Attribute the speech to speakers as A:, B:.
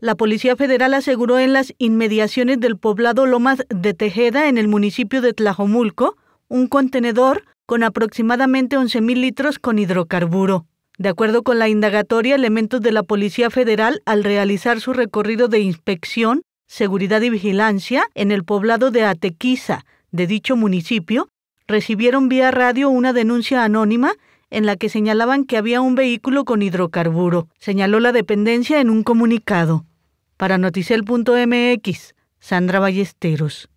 A: La Policía Federal aseguró en las inmediaciones del poblado Lomas de Tejeda, en el municipio de Tlajomulco, un contenedor con aproximadamente 11.000 litros con hidrocarburo. De acuerdo con la indagatoria, elementos de la Policía Federal, al realizar su recorrido de inspección, seguridad y vigilancia en el poblado de Atequiza, de dicho municipio, recibieron vía radio una denuncia anónima en la que señalaban que había un vehículo con hidrocarburo, señaló la dependencia en un comunicado. Para Noticiel.mx, Sandra Ballesteros.